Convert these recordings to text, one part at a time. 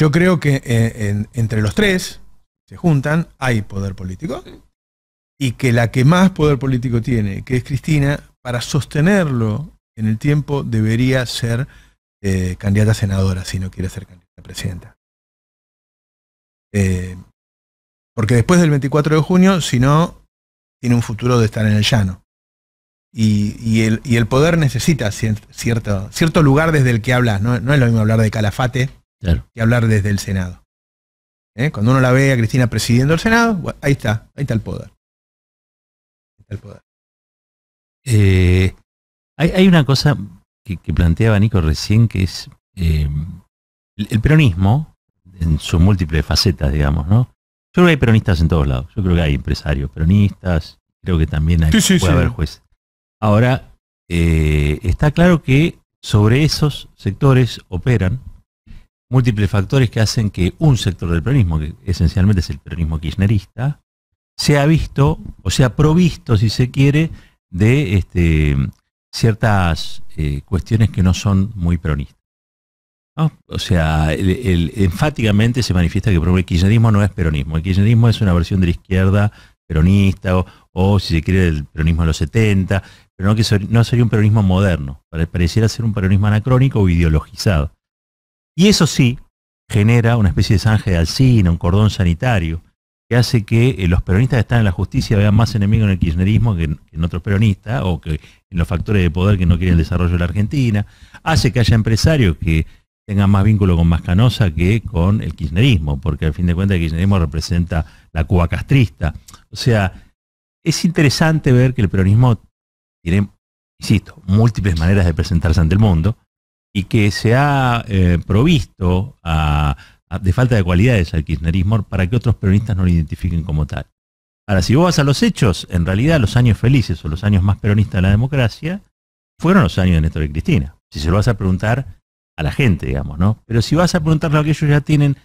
Yo creo que eh, entre los tres se juntan, hay poder político, y que la que más poder político tiene, que es Cristina, para sostenerlo en el tiempo debería ser eh, candidata senadora, si no quiere ser candidata presidenta. Eh, porque después del 24 de junio, si no, tiene un futuro de estar en el llano. Y, el, poder necesita cierto, lugar desde el que habla, no es lo mismo hablar de Calafate claro. que hablar desde el Senado. ¿Eh? Cuando uno la ve a Cristina presidiendo el Senado, ahí está, ahí está el poder. Ahí está el poder. Eh, hay, hay, una cosa que, planteaba Nico recién, que es eh, el, peronismo, en sus múltiples facetas, digamos, ¿no? Yo creo que hay peronistas en todos lados. Yo creo que hay empresarios peronistas, creo que también hay, puede haber jueces. Ahora, está claro que sobre esos sectores operan múltiples factores que hacen que un sector del peronismo, que esencialmente es el peronismo kirchnerista, sea visto o sea provisto, si se quiere, de este, ciertas eh, cuestiones que no son muy peronistas. O sea, enfáticamente se manifiesta que el kirchnerismo no es peronismo. El kirchnerismo es una versión de la izquierda peronista o, si se quiere, el peronismo de los 70, pero no, que no sería un peronismo moderno. Pareciera ser un peronismo anacrónico o ideologizado. Y eso sí, genera una especie de zanja de alcina, un cordón sanitario, que hace que eh, los peronistas que están en la justicia vean más enemigos en el kirchnerismo que en, otros peronistas, o que en los factores de poder que no quieren el desarrollo de la Argentina, hace que haya empresarios que tengan más vínculo con Mascanosa que con el kirchnerismo, porque al fin de cuentas el kirchnerismo representa la Cuba castrista. O sea, es interesante ver que el peronismo tiene, insisto, múltiples maneras de presentarse ante el mundo, y que se ha eh, provisto de falta de cualidades al kirchnerismo para que otros peronistas no lo identifiquen como tal. Ahora, si vos vas a los hechos, en realidad los años felices o los años más peronistas de la democracia fueron los años de Néstor y Cristina. Si se lo vas a preguntar a la gente, digamos, ¿no? Pero si vas a preguntarle a que ellos ya tienen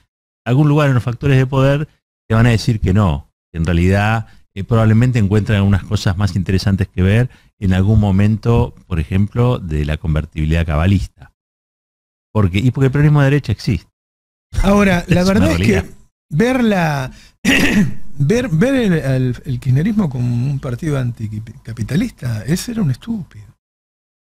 algún lugar en los factores de poder, te van a decir que no, en realidad eh, probablemente encuentran algunas cosas más interesantes que ver en algún momento, por ejemplo, de la convertibilidad cabalista. Porque, y porque el peronismo de derecha existe. Ahora, la verdad es que ver ver, ver el, kirchnerismo como un partido anticapitalista, ese era un estúpido.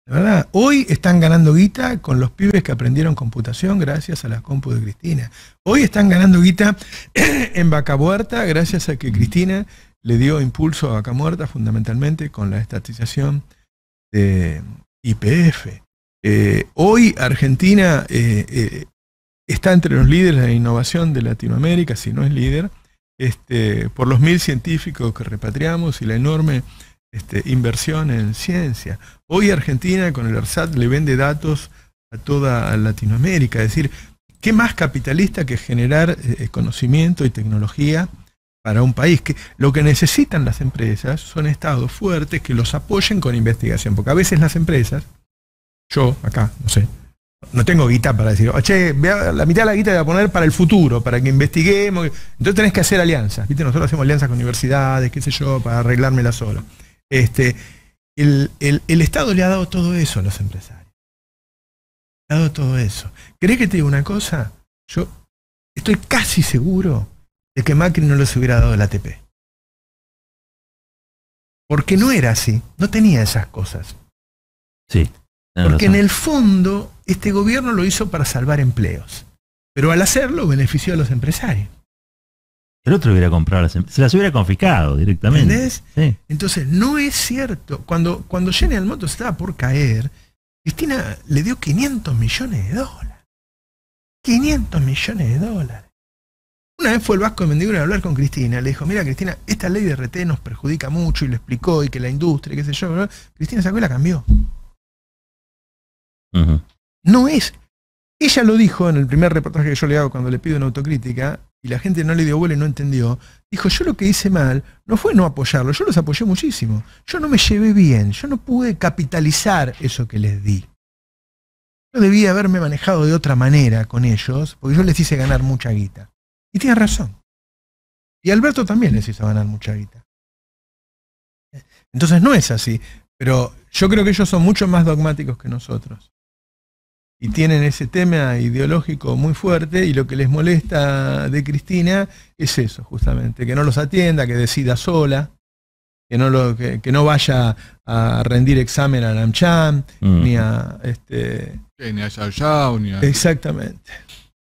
La verdad, hoy están ganando guita con los pibes que aprendieron computación gracias a las compu de Cristina. Hoy están ganando guita en Vaca Muerta gracias a que Cristina le dio impulso a Vaca Muerta fundamentalmente con la estatización de IPF. Eh, hoy Argentina eh, eh, está entre los líderes de innovación de Latinoamérica, si no es líder, este, por los mil científicos que repatriamos y la enorme este, inversión en ciencia. Hoy Argentina con el ARSAT le vende datos a toda Latinoamérica. Es decir, ¿qué más capitalista que generar conocimiento y tecnología para un país? lo que necesitan las empresas son estados fuertes que los apoyen con investigación, porque a veces las empresas yo acá, no sé, no tengo guita para decir, oh, che, la mitad de la guita la voy a poner para el futuro, para que investiguemos. Entonces tenés que hacer alianzas, ¿viste? Nosotros hacemos alianzas con universidades, qué sé yo, para arreglármela sola. Este, el, el Estado le ha dado todo eso a los empresarios. Le ha dado todo eso. ¿Crees que te digo una cosa? Yo estoy casi seguro de que Macri no les hubiera dado el ATP. Porque no era así, no tenía esas cosas. Sí. Porque en el fondo, este gobierno lo hizo para salvar empleos. Pero al hacerlo, benefició a los empresarios. El otro hubiera comprado las em-, se las hubiera confiscado directamente. Entonces, no es cierto. Cuando, cuando Almoto estaba por caer, Cristina le dio 500 millones de dólares. 500 millones de dólares. Una vez fue el Vasco de Mendigura a hablar con Cristina. Le dijo, mira Cristina, esta ley de RT nos perjudica mucho y le explicó y que la industria, qué sé yo. Cristina sacó y la cambió. No es. Ella lo dijo en el primer reportaje que yo le hago cuando le pido una autocrítica, y la gente no le dio vuelo y no entendió, dijo, yo lo que hice mal no fue no apoyarlo, yo los apoyé muchísimo, yo no me llevé bien, yo no pude capitalizar eso que les di. Yo debía haberme manejado de otra manera con ellos, porque yo les hice ganar mucha guita. Y tiene razón. Y Alberto también les hizo ganar mucha guita. Entonces no es así, pero yo creo que ellos son mucho más dogmáticos que nosotros y tienen ese tema ideológico muy fuerte y lo que les molesta de Cristina es eso, justamente, que no los atienda, que decida sola, que no, que, no vaya a rendir examen a Namcham, mm. ni a... Este, ni a Xiao, ni a... Exactamente,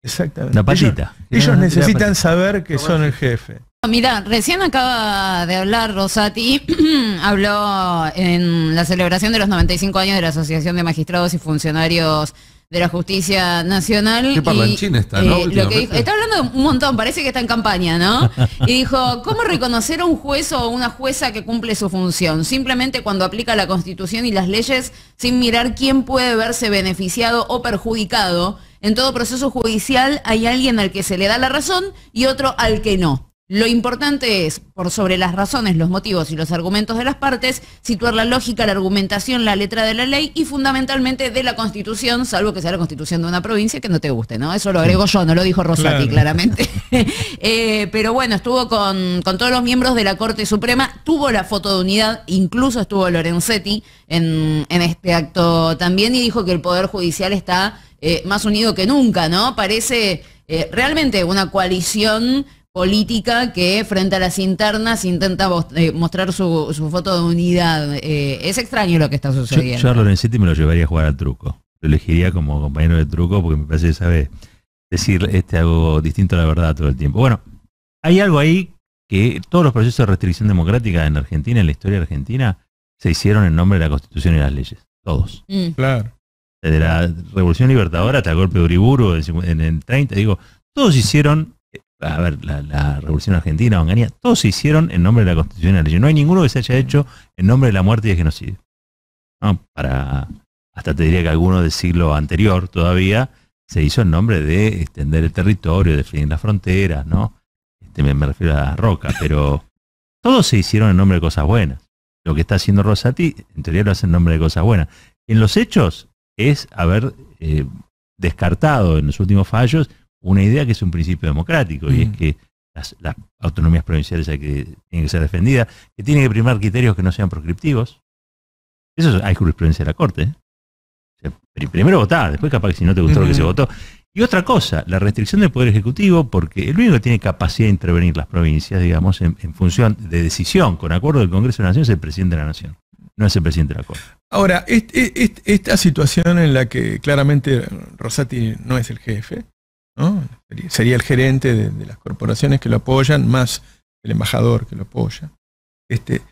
exactamente. La patita. Ellos, necesitan saber que son el jefe. Mira, recién acaba de hablar Rosati, habló en la celebración de los 95 años de la Asociación de Magistrados y Funcionarios de la Justicia Nacional. Qué China está, ¿no? Eh, lo está hablando de un montón, parece que está en campaña, ¿no? Y dijo, ¿cómo reconocer a un juez o una jueza que cumple su función? Simplemente cuando aplica la Constitución y las leyes sin mirar quién puede verse beneficiado o perjudicado. En todo proceso judicial hay alguien al que se le da la razón y otro al que no. Lo importante es, por sobre las razones, los motivos y los argumentos de las partes, situar la lógica, la argumentación, la letra de la ley y fundamentalmente de la Constitución, salvo que sea la Constitución de una provincia que no te guste, ¿no? Eso lo agrego yo, no lo dijo Rosati claramente. Eh, pero bueno, estuvo con, todos los miembros de la Corte Suprema, tuvo la foto de unidad, incluso estuvo Lorenzetti en, este acto también y dijo que el Poder Judicial está eh, más unido que nunca, ¿no? Parece eh, realmente una coalición política que frente a las internas intenta eh, mostrar su, foto de unidad. Eh, es extraño lo que está sucediendo. Yo, a Lorenzetti me lo llevaría a jugar al truco. Lo elegiría como compañero de truco porque me parece que sabe decir este algo distinto a la verdad todo el tiempo. Bueno, hay algo ahí que todos los procesos de restricción democrática en Argentina, en la historia de argentina, se hicieron en nombre de la Constitución y las leyes. Todos. Mm. Claro. Desde la Revolución Libertadora hasta el golpe de Uriburu en el 30, digo, todos hicieron a ver, la, Revolución Argentina, Manganía, todos se hicieron en nombre de la Constitución de la ley. No hay ninguno que se haya hecho en nombre de la muerte y de genocidio. para, hasta te diría que alguno del siglo anterior todavía, se hizo en nombre de extender el territorio, de definir las fronteras, ¿no? Este, me, refiero a Roca, pero todos se hicieron en nombre de cosas buenas. Lo que está haciendo Rosati, en teoría lo hace en nombre de cosas buenas. En los hechos es haber eh, descartado en los últimos fallos una idea que es un principio democrático y es mm. que las, autonomías provinciales hay que, tienen que ser defendidas, que tiene que primar criterios que no sean proscriptivos. Eso es, hay jurisprudencia de la Corte. ¿eh? primero votar después capaz que si no te gustó lo que se votó. Y otra cosa, la restricción del Poder Ejecutivo, porque el único que tiene capacidad de intervenir las provincias, digamos, en, función de decisión, con acuerdo del Congreso de la Nación, es el presidente de la Nación no es el presidente de la Corte. Ahora, esta situación en la que claramente Rosati no es el jefe, Sería el gerente de, las corporaciones que lo apoyan, más el embajador que lo apoya. Este,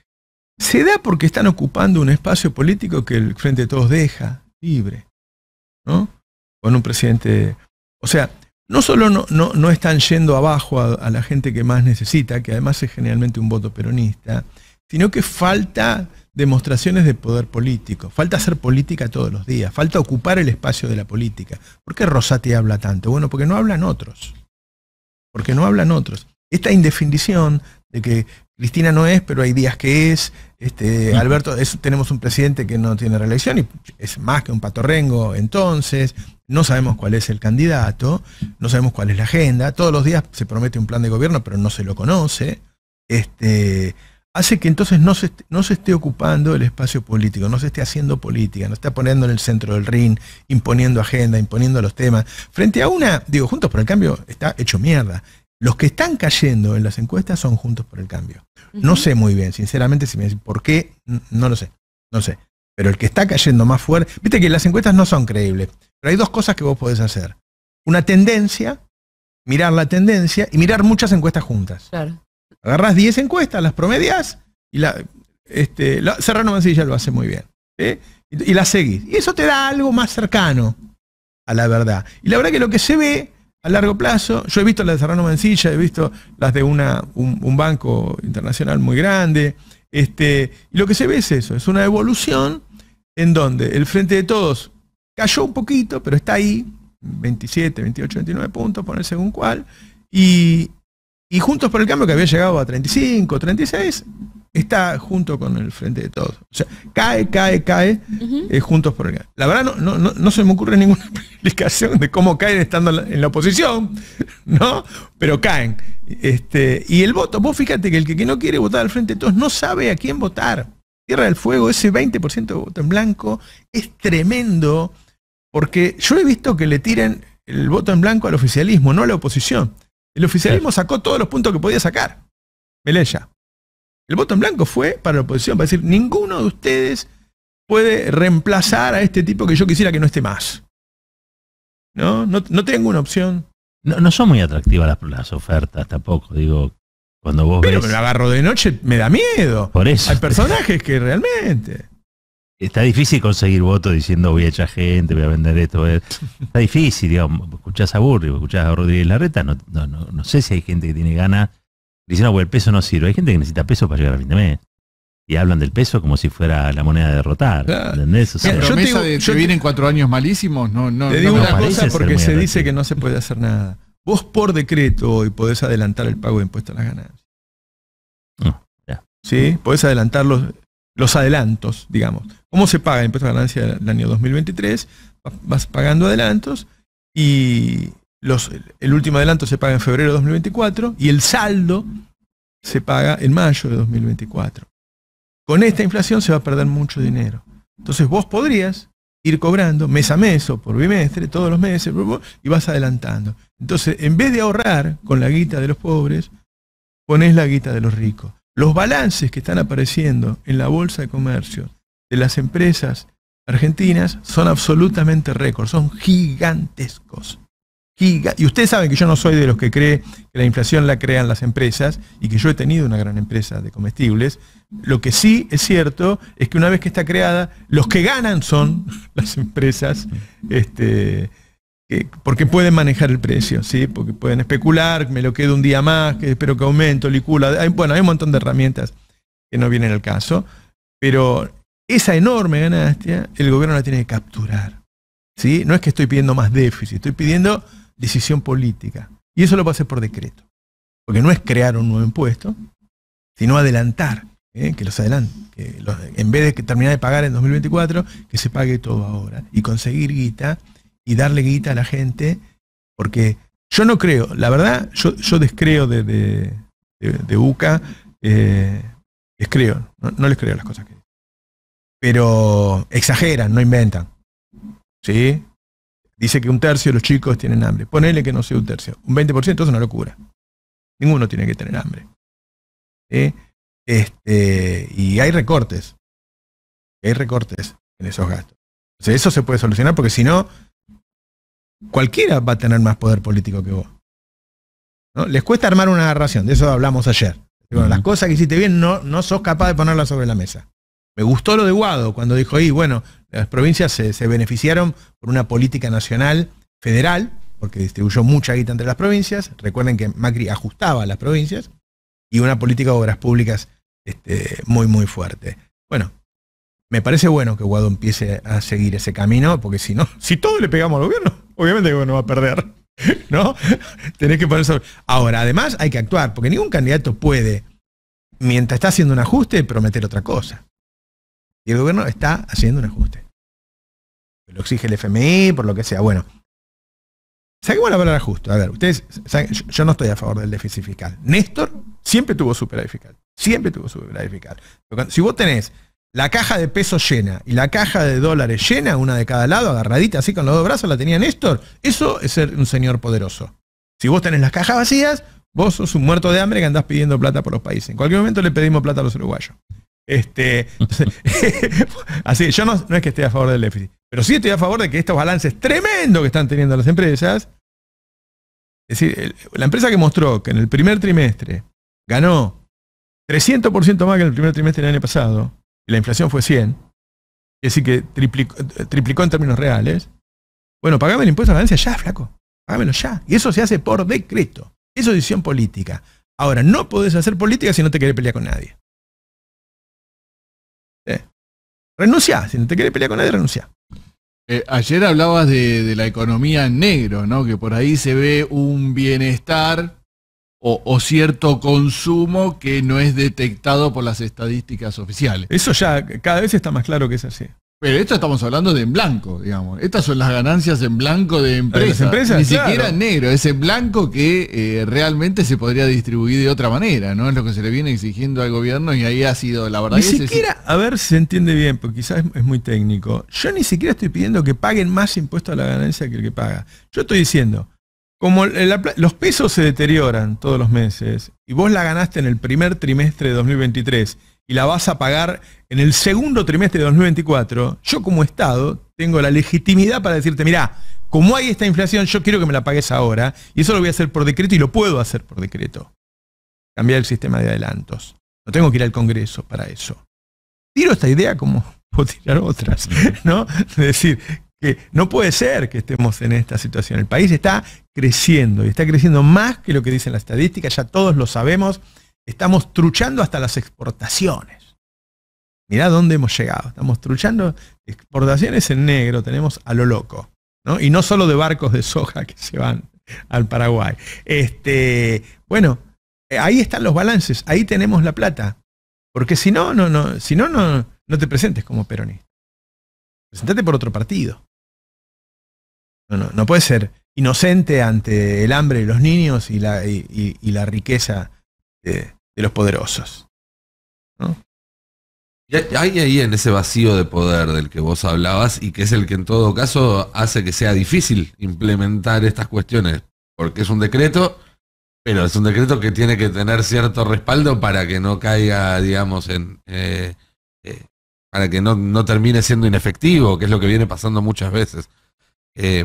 se da porque están ocupando un espacio político que el Frente de Todos deja libre, ¿no? Con un presidente. O sea, no solo no, están yendo abajo a, la gente que más necesita, que además es generalmente un voto peronista, sino que falta demostraciones de poder político. Falta hacer política todos los días, falta ocupar el espacio de la política. ¿Por qué Rosati habla tanto? Bueno, porque no hablan otros. Porque no hablan otros. Esta indefinición de que Cristina no es, pero hay días que es, este, Alberto, tenemos un presidente que no tiene reelección y es más que un patorrengo entonces, no sabemos cuál es el candidato, no sabemos cuál es la agenda, todos los días se promete un plan de gobierno, pero no se lo conoce. Este, hace que entonces no se, esté, no se esté ocupando el espacio político, no se esté haciendo política, no está poniendo en el centro del ring, imponiendo agenda, imponiendo los temas. Frente a una, digo, Juntos por el Cambio está hecho mierda. Los que están cayendo en las encuestas son Juntos por el Cambio. No sé muy bien, sinceramente, si me dicen por qué, no lo sé, no sé. Pero el que está cayendo más fuerte, viste que las encuestas no son creíbles, pero hay dos cosas que vos podés hacer. Una tendencia, mirar la tendencia y mirar muchas encuestas juntas. Claro. Agarras 10 encuestas, las promedias y la, este, la, Serrano Mancilla lo hace muy bien. Y, la seguís. Y eso te da algo más cercano a la verdad. Y la verdad que lo que se ve a largo plazo, yo he visto las de Serrano Mancilla, he visto las de una, un, banco internacional muy grande. Este, y lo que se ve es eso, es una evolución en donde el frente de todos cayó un poquito, pero está ahí, 27, 28, 29 puntos, poner según cuál, y, y Juntos por el Cambio, que había llegado a 35, 36, está junto con el Frente de Todos. O sea, cae, cae, cae eh, Juntos por el Cambio. La verdad, no, no, se me ocurre ninguna explicación de cómo caen estando en la, oposición, ¿no? Pero caen. Este, y el voto, vos fíjate que el que, no quiere votar al Frente de Todos no sabe a quién votar. Tierra del Fuego, ese 20% de voto en blanco, es tremendo, porque yo he visto que le tiran el voto en blanco al oficialismo, no a la oposición. El oficialismo sacó todos los puntos que podía sacar. Melilla. El voto en blanco fue para la oposición, para decir, ninguno de ustedes puede reemplazar a este tipo que yo quisiera que no esté más. No, no, tengo una opción. No, son muy atractivas las, ofertas tampoco, digo, cuando vos pero me lo agarro de noche, me da miedo. Por eso. Hay personajes que realmente. Está difícil conseguir votos diciendo voy a echar gente, voy a vender esto. Está difícil, digamos. Escuchás a Burri, escuchás a Rodríguez Larreta, no, no, no, sé si hay gente que tiene ganas. Dicen, no, pues el peso no sirve. Hay gente que necesita peso para llegar al fin de mes. Y hablan del peso como si fuera la moneda de derrotar. ¿Entendés? yo digo, de, te... vienen cuatro años malísimos, no, no. Te digo una cosa porque se dice que no se puede hacer nada. Vos por decreto hoy podés adelantar el pago de impuestos a las ganancias. No, mm, ya. ¿Sí? Podés adelantarlos los adelantos, digamos. ¿Cómo se paga el impuesto de ganancia del año 2023? Vas pagando adelantos y los, el último adelanto se paga en febrero de 2024 y el saldo se paga en mayo de 2024. Con esta inflación se va a perder mucho dinero. Entonces vos podrías ir cobrando mes a mes o por bimestre, todos los meses, y vas adelantando. Entonces, en vez de ahorrar con la guita de los pobres, pones la guita de los ricos los balances que están apareciendo en la bolsa de comercio de las empresas argentinas son absolutamente récord, son gigantescos. y ustedes saben que yo no soy de los que cree que la inflación la crean las empresas y que yo he tenido una gran empresa de comestibles. Lo que sí es cierto es que una vez que está creada, los que ganan son las empresas este, porque pueden manejar el precio, ¿sí? porque pueden especular, me lo quedo un día más, que espero que aumente, licula, bueno, hay un montón de herramientas que no vienen al caso, pero esa enorme ganancia el gobierno la tiene que capturar. ¿sí? No es que estoy pidiendo más déficit, estoy pidiendo decisión política. Y eso lo va a hacer por decreto, porque no es crear un nuevo impuesto, sino adelantar, ¿eh? que los adelanten, en vez de que terminar de pagar en 2024, que se pague todo ahora y conseguir guita y darle guita a la gente, porque yo no creo, la verdad, yo, yo descreo de, de, de, UCA, eh, no, les creo las cosas que Pero exageran, no inventan. ¿Sí? Dice que un tercio de los chicos tienen hambre. Ponele que no sea un tercio. Un 20% es una locura. Ninguno tiene que tener hambre. Este, y hay recortes. Hay recortes en esos gastos. eso se puede solucionar porque si no, cualquiera va a tener más poder político que vos. ¿no? Les cuesta armar una narración, de eso hablamos ayer. Bueno, las cosas que hiciste bien no, no sos capaz de ponerlas sobre la mesa. Me gustó lo de Guado cuando dijo, y bueno, las provincias se, se, beneficiaron por una política nacional federal, porque distribuyó mucha guita entre las provincias. Recuerden que Macri ajustaba a las provincias y una política de obras públicas este, muy, muy fuerte. Bueno, me parece bueno que Guado empiece a seguir ese camino, porque si no, si todo le pegamos al gobierno, obviamente el gobierno va a perder. ¿No? Tenés que poner Ahora, además hay que actuar, porque ningún candidato puede, mientras está haciendo un ajuste, prometer otra cosa. Y el gobierno está haciendo un ajuste. Lo exige el FMI, por lo que sea. Bueno, saquemos la palabra justo. A ver, ustedes, yo, no estoy a favor del déficit fiscal. Néstor siempre tuvo superávit fiscal. Siempre tuvo superávit fiscal. Si vos tenés la caja de pesos llena y la caja de dólares llena, una de cada lado, agarradita así con los dos brazos, la tenía Néstor, eso es ser un señor poderoso. Si vos tenés las cajas vacías, vos sos un muerto de hambre que andás pidiendo plata por los países. En cualquier momento le pedimos plata a los uruguayos. Este, así, yo no, no es que esté a favor del déficit, pero sí estoy a favor de que estos balances tremendos que están teniendo las empresas, es decir, la empresa que mostró que en el primer trimestre ganó 300% más que en el primer trimestre del año pasado, la inflación fue 100, es decir, que triplicó, en términos reales, bueno, pagame el impuesto a la ganancia ya, flaco. Pagámelo ya. Y eso se hace por decreto. Eso es decisión política. Ahora, no podés hacer política si no te querés pelear con nadie. ¿Eh? Renuncia. Si no te querés pelear con nadie, renuncia. Eh, ayer hablabas de, la economía en negro, ¿no? Que por ahí se ve un bienestar o, cierto consumo que no es detectado por las estadísticas oficiales. Eso ya cada vez está más claro que es así. Pero esto estamos hablando de en blanco, digamos. Estas son las ganancias en blanco de empresas. empresas Ni siquiera negro, es en blanco que eh, realmente se podría distribuir de otra manera, ¿no? Es lo que se le viene exigiendo al gobierno y ahí ha sido la verdad. Ni siquiera, a ver si se entiende bien, porque quizás es, muy técnico. Yo ni siquiera estoy pidiendo que paguen más impuesto a la ganancia que el que paga. Yo estoy diciendo, como los pesos se deterioran todos los meses y vos la ganaste en el primer trimestre de 2023 y la vas a pagar en el segundo trimestre de 2024, yo como Estado tengo la legitimidad para decirte, mirá, como hay esta inflación, yo quiero que me la pagues ahora y eso lo voy a hacer por decreto y lo puedo hacer por decreto. Cambiar el sistema de adelantos. No tengo que ir al Congreso para eso. Tiro esta idea como puedo tirar otras, ¿no? Es decir, que no puede ser que estemos en esta situación. El país está creciendo y está creciendo más que lo que dicen las estadísticas, ya todos lo sabemos. Estamos truchando hasta las exportaciones. Mirá dónde hemos llegado. Estamos truchando exportaciones en negro, tenemos a lo loco. Y no solo de barcos de soja que se van al Paraguay. Este, bueno, eh, ahí están los balances, ahí tenemos la plata. Porque si no, no, no, si no, no, no te presentes como peronista. Presentate por otro partido. No, puede ser inocente ante el hambre de los niños y la, y, la riqueza de, los poderosos. Y hay ahí en ese vacío de poder del que vos hablabas y que es el que en todo caso hace que sea difícil implementar estas cuestiones, porque es un decreto, pero es un decreto que tiene que tener cierto respaldo para que no caiga, digamos, en... Eh, eh, para que no, no termine siendo inefectivo, que es lo que viene pasando muchas veces. Eh,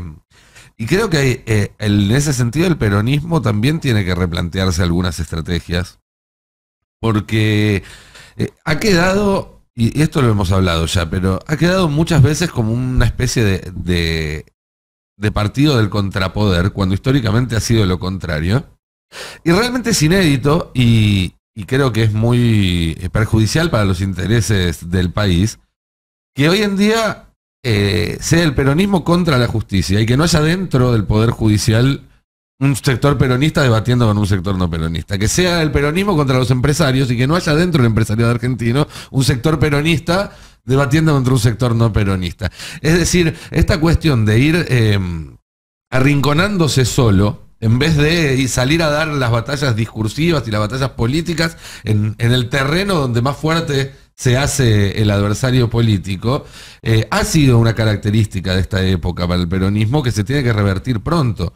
y creo que eh, en ese sentido el peronismo también tiene que replantearse algunas estrategias, porque eh, ha quedado, y esto lo hemos hablado ya, pero ha quedado muchas veces como una especie de, de, partido del contrapoder, cuando históricamente ha sido lo contrario. Y realmente es inédito y creo que es muy perjudicial para los intereses del país, que hoy en día eh, sea el peronismo contra la justicia y que no haya dentro del Poder Judicial un sector peronista debatiendo con un sector no peronista. Que sea el peronismo contra los empresarios y que no haya dentro del empresariado argentino un sector peronista debatiendo contra un sector no peronista. Es decir, esta cuestión de ir eh, arrinconándose solo, en vez de salir a dar las batallas discursivas y las batallas políticas en el terreno donde más fuerte se hace el adversario político, eh, ha sido una característica de esta época para el peronismo que se tiene que revertir pronto.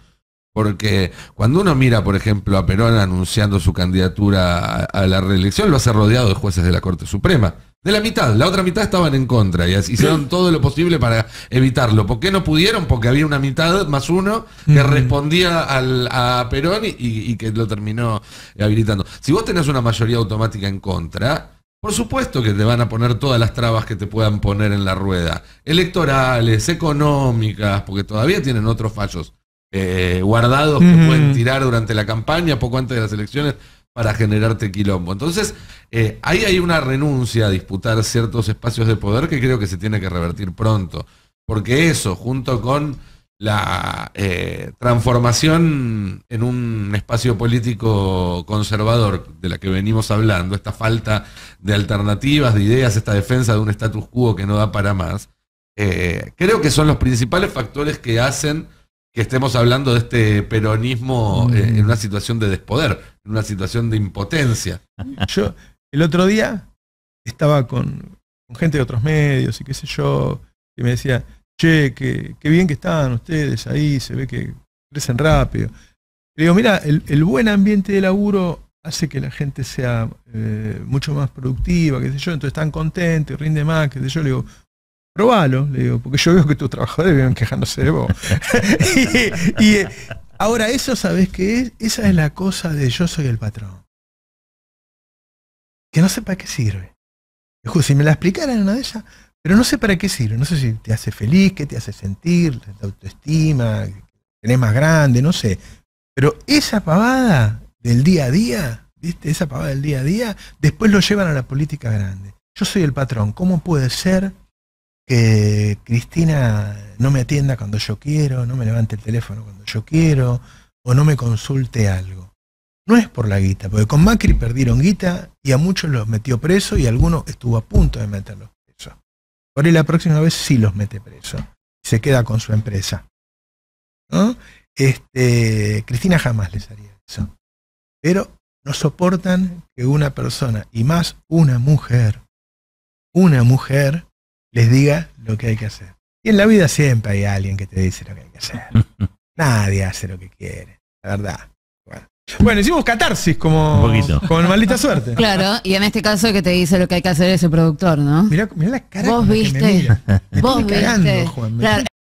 Porque cuando uno mira, por ejemplo, a Perón anunciando su candidatura a, la reelección, lo hace rodeado de jueces de la Corte Suprema. De la mitad, la otra mitad estaban en contra y hicieron todo lo posible para evitarlo. ¿Por qué no pudieron? Porque había una mitad más uno que respondía al, a Perón y, y, que lo terminó habilitando. Si vos tenés una mayoría automática en contra, por supuesto que te van a poner todas las trabas que te puedan poner en la rueda, electorales, económicas, porque todavía tienen otros fallos eh, guardados que pueden tirar durante la campaña, poco antes de las elecciones, para generarte quilombo. Entonces, eh, ahí hay una renuncia a disputar ciertos espacios de poder que creo que se tiene que revertir pronto, porque eso, junto con la eh, transformación en un espacio político conservador de la que venimos hablando, esta falta de alternativas, de ideas, esta defensa de un status quo que no da para más, eh, creo que son los principales factores que hacen que estemos hablando de este peronismo mm. eh, en una situación de despoder, en una situación de impotencia. Yo el otro día estaba con, con gente de otros medios y qué sé yo, que me decía, che, qué, bien que están ustedes ahí, se ve que crecen rápido. Le digo, mira, el, buen ambiente de laburo hace que la gente sea eh, mucho más productiva, qué sé yo, entonces están contentos, rinde más, qué sé yo, le digo, probalo, le digo, porque yo veo que tus trabajadores vienen quejándose de vos. y, eh, ahora eso, ¿sabes qué es? Esa es la cosa de yo soy el patrón. Que no sepa qué sirve. si me la explicaran una de ellas, pero no sé para qué sirve, no sé si te hace feliz, qué te hace sentir, la autoestima, tenés más grande, no sé. Pero esa pavada del día a día, ¿viste? Esa pavada del día a día, después lo llevan a la política grande. Yo soy el patrón, ¿cómo puede ser que Cristina no me atienda cuando yo quiero, no me levante el teléfono cuando yo quiero, o no me consulte algo? No es por la guita, porque con Macri perdieron guita y a muchos los metió preso y a algunos estuvo a punto de meterlos por la próxima vez sí los mete preso. Se queda con su empresa. Este, Cristina jamás les haría eso. Pero no soportan que una persona, y más una mujer, una mujer, les diga lo que hay que hacer. Y en la vida siempre hay alguien que te dice lo que hay que hacer. Nadie hace lo que quiere, la verdad. Bueno, hicimos catarsis como, maldita suerte. Claro, y en este caso que te dice lo que hay que hacer es el productor, ¿no? Mirá, la cara. Vos que viste. me Vos viste. Claro,